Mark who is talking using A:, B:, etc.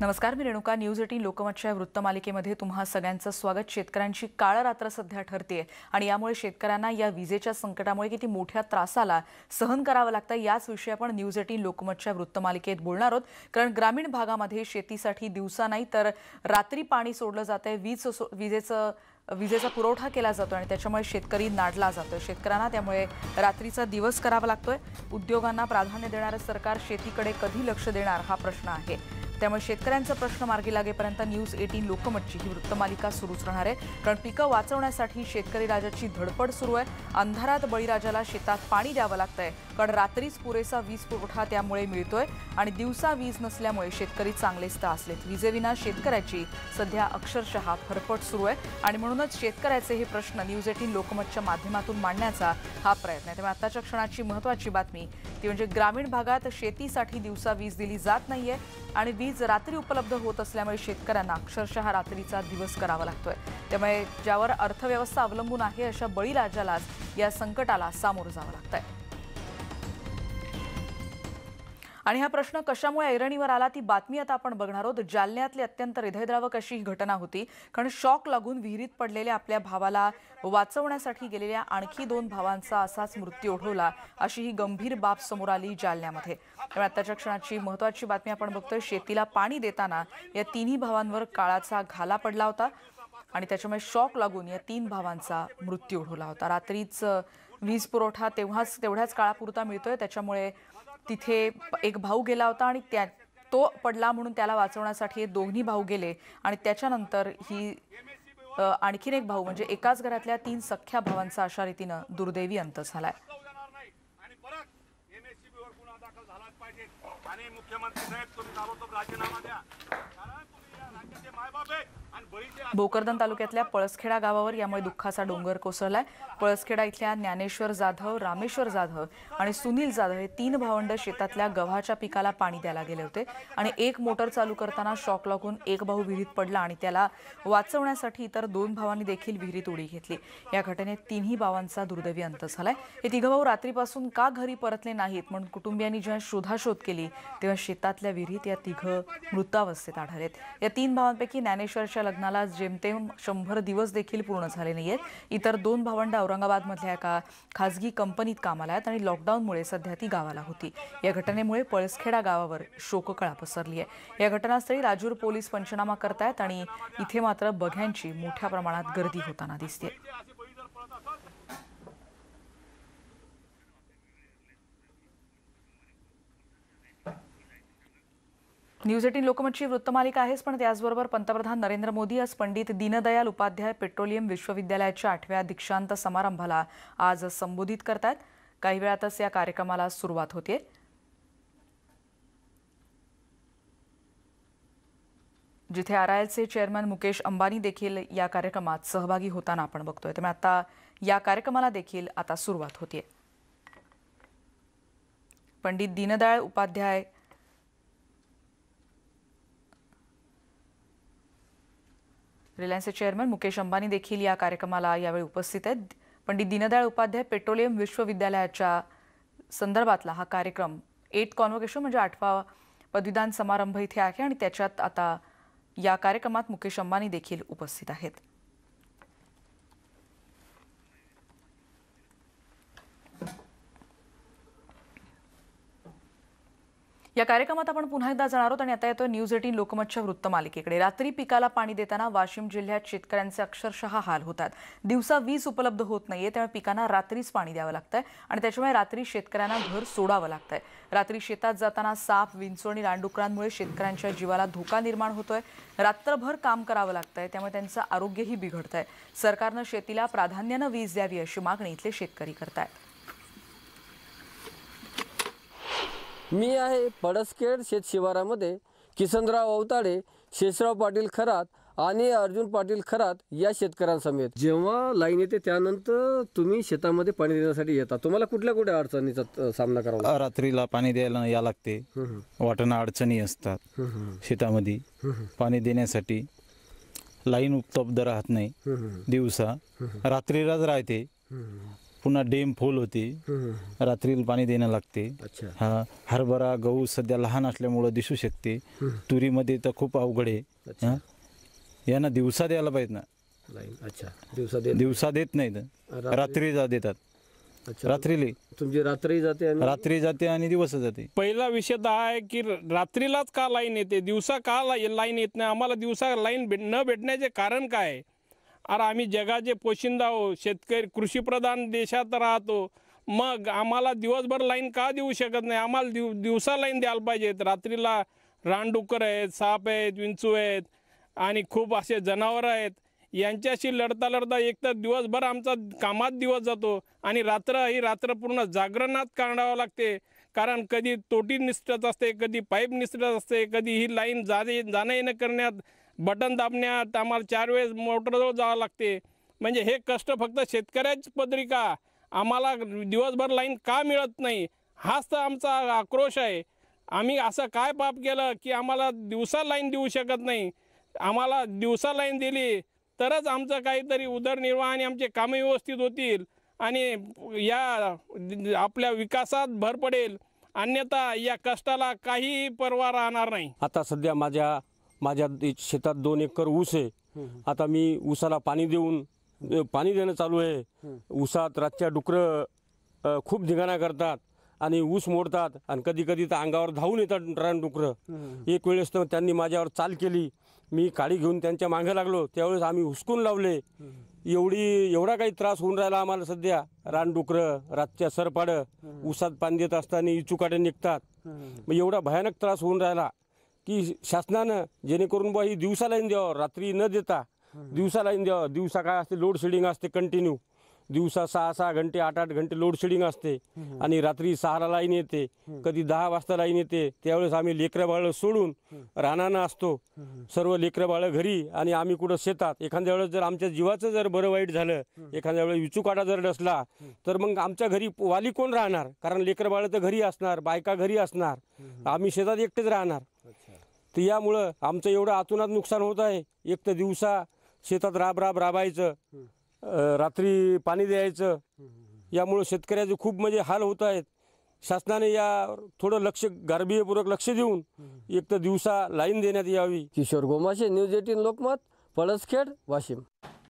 A: नमस्कार मी Renuka news eighteen लोकमतच्या वृत्तमालिकेमध्ये तुम्हा सगळ्यांचं स्वागत शेतकऱ्यांची काळ रात्र सध्या ठरते आणि यामुळे शेतकऱ्यांना या विजेच्या संकटामुळे किती मोठ्या त्रासाला सहन करावं लागतं याच विषयी आपण न्यूज एटीन लोकमतच्या वृत्तमालिकेत बोलणार आहोत कारण ग्रामीण भागामध्ये शेतीसाठी दिवसा नाही तर रात्री पाणी सोडलं जातं वीज विजेचं विजेचा पुरवठा केला जातो आणि त्याच्यामुळे शेतकरी नाडला जातो शेतकऱ्यांना त्यामुळे रात्रीचा दिवस करावा लागतोय उद्योगांना प्राधान्य देणारं सरकार शेतीकडे कधी लक्ष देणार हा प्रश्न आहे त्यामुळे शेतकऱ्यांचा प्रश्न मार्गी लागेपर्यंत न्यूज एटीन लोकमतची ही वृत्तमालिका सुरूच राहणार आहे कारण पिकं वाचवण्यासाठी शेतकरी राजाची धडपड सुरू आहे अंधारात बळीराजाला शेतात पाणी द्यावं लागतंय कारण रात्रीच पुरेसा वीज पुरवठा त्यामुळे मिळतोय आणि दिवसा वीज नसल्यामुळे शेतकरी चांगलेच त्रासलेत विजेविना शेतकऱ्याची सध्या अक्षरशः फरफट सुरू आहे आणि म्हणूनच शेतकऱ्याचे हे प्रश्न न्यूज एटीन लोकमतच्या माध्यमातून मांडण्याचा हा प्रयत्न आहे त्यामुळे आताच्या क्षणाची महत्वाची बातमी ती म्हणजे ग्रामीण भागात शेतीसाठी दिवसा वीज दिली जात नाहीये आणि वीज रात्री उपलब्ध होत असल्यामुळे शेतकऱ्यांना अक्षरशः रात्रीचा दिवस करावा लागतोय त्यामुळे ज्यावर अर्थव्यवस्था अवलंबून आहे अशा बळीराजालाच या संकटाला सामोरं जावं लागतंय आणि हा प्रश्न कशामुळे ऐरणीवर आला ती बातमी आता आपण बघणार आहोत जालन्यातली अत्यंत हृदयद्रावक अशी ही घटना होती कारण शॉक लागून विहिरीत पडलेल्या आपल्या भावाला वाचवण्यासाठी गेलेल्या आणखी दोन भावांचा असाच मृत्यू ओढवला अशी ही गंभीर बाब समोर आली जालन्यामध्ये त्यामुळे आताच्या क्षणाची महत्वाची बातमी आपण बघतोय शेतीला पाणी देताना या तिन्ही भावांवर काळाचा घाला पडला होता आणि त्याच्यामुळे शॉक लागून या तीन भावांचा मृत्यू ओढवला होता रात्रीच वीज पुरवठा तेव्हाच तेवढ्याच काळापुरता मिळतोय त्याच्यामुळे तिथे एक भाऊ गेला होता आणि त्या तो पडला म्हणून त्याला वाचवण्यासाठी दोन्ही भाऊ गेले आणि त्याच्यानंतर ही आणखीन एक भाऊ म्हणजे एकाच घरातल्या तीन सख्या भावांचा अशा रीतीनं दुर्दैवी अंत झालाय आणि भोकरदन तालुक्यातल्या पळसखेडा गावावर यामुळे दुःखाचा डोंगर कोसळलाय पळसखेडा इथल्या ज्ञानेश्वर जाधव रामेश्वर जाधव आणि सुनील जाधव हे तीन भावंड शेतातल्या गव्हाच्या पिकाला पाणी द्यायला गेले होते आणि एक मोटर चालू करताना शॉक लागून एक भाऊ विहिरीत पडला आणि त्याला वाचवण्यासाठी इतर दोन भावांनी देखील विहिरीत उडी घेतली या घटनेत तिन्ही भावांचा दुर्दैवी अंत झालाय हे तिघ भाऊ रात्रीपासून का घरी परतले नाहीत म्हणून कुटुंबियांनी जेव्हा शोधाशोध केली तेव्हा शेतातल्या विहिरीत या तिघ मृतावस्थेत आढळलेत या तीन भाव भावांपैकी ज्ञानेश्वरच्या लग्नाला जेमतेम शंभर दिवस देखील पूर्ण झाले नाही आहेत इतर दोन भावंड औरंगाबादमधल्या एका खासगी कंपनीत कामाला आहेत आणि लॉकडाऊनमुळे सध्या ती गावाला होती या घटनेमुळे पळसखेडा गावावर शोककळा पसरली आहे या घटनास्थळी राजूर पोलीस पंचनामा करतायत आणि इथे मात्र बघ्यांची मोठ्या प्रमाणात गर्दी होताना दिसते न्यूज एटीन लोकमतची वृत्तमालिका आहेच पण त्याचबरोबर पंतप्रधान नरेंद्र मोदी आज पंडित दीनदयाल उपाध्याय पेट्रोलियम विश्वविद्यालयाच्या आठव्या दीक्षांत समारंभाला आज संबोधित करतात काही वेळातच या कार्यक्रमाला सुरुवात होते जिथे आर आय एलचे चेअरमॅन मुकेश अंबानी देखील या कार्यक्रमात सहभागी होताना आपण बघतोय त्यामुळे आता या कार्यक्रमाला देखील आता सुरुवात होते पंडित दीनदयाळ उपाध्याय रिलायन्सचे चेअरमन मुकेश अंबानी देखील या कार्यक्रमाला यावेळी उपस्थित आहेत पंडित दीनदयाळ उपाध्याय पेट्रोलियम विश्वविद्यालयाच्या संदर्भातला हा कार्यक्रम एट कॉन्व्होकेशन म्हणजे आठवा पदवीदान समारंभ इथे आहे आणि त्याच्यात आता या कार्यक्रमात मुकेश अंबानी देखील उपस्थित आहेत या कार्यक्रमात आपण पुन्हा एकदा जाणार आहोत आणि आता येतो न्यूज एटीन लोकमतच्या वृत्तमालिकेकडे रात्री पिकाला पाणी देताना वाशिम जिल्ह्यात शेतकऱ्यांचे अक्षरशः हाल होतात दिवसा वीज उपलब्ध होत नाहीये त्यामुळे पिकांना रात्रीच पाणी द्यावं लागतंय आणि त्याच्यामुळे रात्री शेतकऱ्यांना घर सोडावं लागतंय रात्री शेतात जाताना साप विंचू आणि रानडुकरांमुळे शेतकऱ्यांच्या जीवाला धोका निर्माण होतोय रात्रभर काम करावं लागतंय त्यामुळे त्यांचं आरोग्यही बिघडतंय सरकारनं शेतीला प्राधान्यानं वीज द्यावी अशी मागणी इथले शेतकरी करत आहेत
B: मी आहे पडसखेड शेत शिवारामध्ये किसनराव अवताडे शेषराव पाटील खरात आणि अर्जुन पाटील खरात या शेतकऱ्यांसमेत जेव्हा लाईन येते त्यानंतर तुम्ही शेतामध्ये पाणी देण्यासाठी येता तुम्हाला कुठल्या कुठल्या अडचणीचा सामना करावा रात्रीला पाणी द्यायला या लागते वाटणा अडचणी असतात शेतामध्ये पाणी देण्यासाठी लाईन उपलब्ध राहत नाही दिवसा रात्रीलाच राहते पुन्हा डेम फुल होते रात्रीला पाणी देणं लागते हा हरभरा गहू सध्या लहान असल्यामुळं दिसू शकते तुरीमध्ये तर खूप अवघड आहे यांना दिवसा द्यायला पाहिजे ना अच्छा दिवसा देत नाही देत नाहीत रात्री देतात रात्रीली
C: तुमची रात्री जाते
B: रात्री जाते आणि दिवस जाते
C: पहिला विषय तर आहे की रात्रीलाच का लाईन येते दिवसा का लाईन येत नाही आम्हाला दिवसा लाईन न भेटण्याचे कारण काय अरे आम्ही जगाचे पोशिंदा हो शेतकरी कृषीप्रधान देशात राहतो मग आम्हाला दिवसभर लाईन का देऊ शकत नाही आम्हाला दिव दिवसा लाईन द्यायला पाहिजेत रात्रीला रानडुकर आहेत साप आहेत विंचू आहेत आणि खूप असे जनावरं आहेत यांच्याशी लढता लढता एक तर दिवसभर आमचा कामात दिवस जातो आणि रात्र ही रात्र पूर्ण जागरणात काढावं लागते कारण कधी तोटी निसटत असते कधी पाईप निसटत असते कधी ही लाईन जाणे जाणं येणं करण्यात बटन दाबण्यात आम्हाला चार वेळेस मोटरजवळ जावं लागते म्हणजे हे कष्ट फक्त शेतकऱ्याच पत्रिका आम्हाला दिवसभर लाईन का मिळत नाही हाच तर आमचा आक्रोश आहे आम्ही असं काय पाप केलं की आम्हाला दिवसा लाईन देऊ शकत नाही आम्हाला दिवसा लाईन दिली तरच आमचं काहीतरी उदरनिर्वाह आणि आमचे कामं व्यवस्थित होतील आणि या आपल्या विकासात भर पडेल अन्यथा या कष्टाला काहीही परवा राहणार नाही
B: आता सध्या माझ्या माझ्या शेतात दोन एकर ऊस आहे आता मी ऊसाला पाणी देऊन पाणी देणं चालू आहे ऊसात रातच्या डुकरं खूप धिगाणा करतात आणि ऊस मोडतात आणि कधी कधी तर अंगावर धावून येतात रान डुकरं एक वेळेस तर त्यांनी माझ्यावर चाल केली मी काळी घेऊन त्यांच्या मागे लागलो त्यावेळेस आम्ही हुसकून लावले एवढी एवढा काही त्रास होऊन राहिला आम्हाला सध्या रानडुकरं रातच्या सरपाडं ऊसात पाणी देत असताना इचुकाड्या निघतात मग एवढा भयानक त्रास होऊन राहिला की शासनानं जेणेकरून बा ही दिवसा लाईन द्यावं रात्री न देता दिवसा लाईन द्यावं दिवसा काय असते लोडशेडिंग असते कंटिन्यू दिवसा सहा सहा घंटे आठ आठ घंटे लोडशेडिंग असते आणि रात्री सहाला लाईन येते कधी दहा वाजता लाईन येते त्यावेळेस आम्ही लेकरं बाळ सोडून रानानं असतो सर्व लेकरं बाळं घरी आणि आम्ही कुठं शेतात एखाद्या वेळेस जर आमच्या जीवाचं जर बरं वाईट झालं एखाद्या वेळेस विचूकाटा जर डसला तर मग आमच्या घरी वाली कोण राहणार कारण लेकरं तर घरी असणार बायका घरी असणार आम्ही शेतात एकटेच राहणार तर यामुळं आमचं एवढं आतूनात नुकसान होत आहे एक तर दिवसा शेतात राब राब राबायचं रात्री पाणी द्यायचं यामुळं शेतकऱ्याचे खूप म्हणजे हाल होत आहेत शासनाने या थोडं लक्ष गार्भीयपूर्वक लक्ष देऊन एक तर दिवसा लाईन देण्यात यावी किशोर गोमाशे न्यूज एटीन लोकमत पळसखेड वाशिम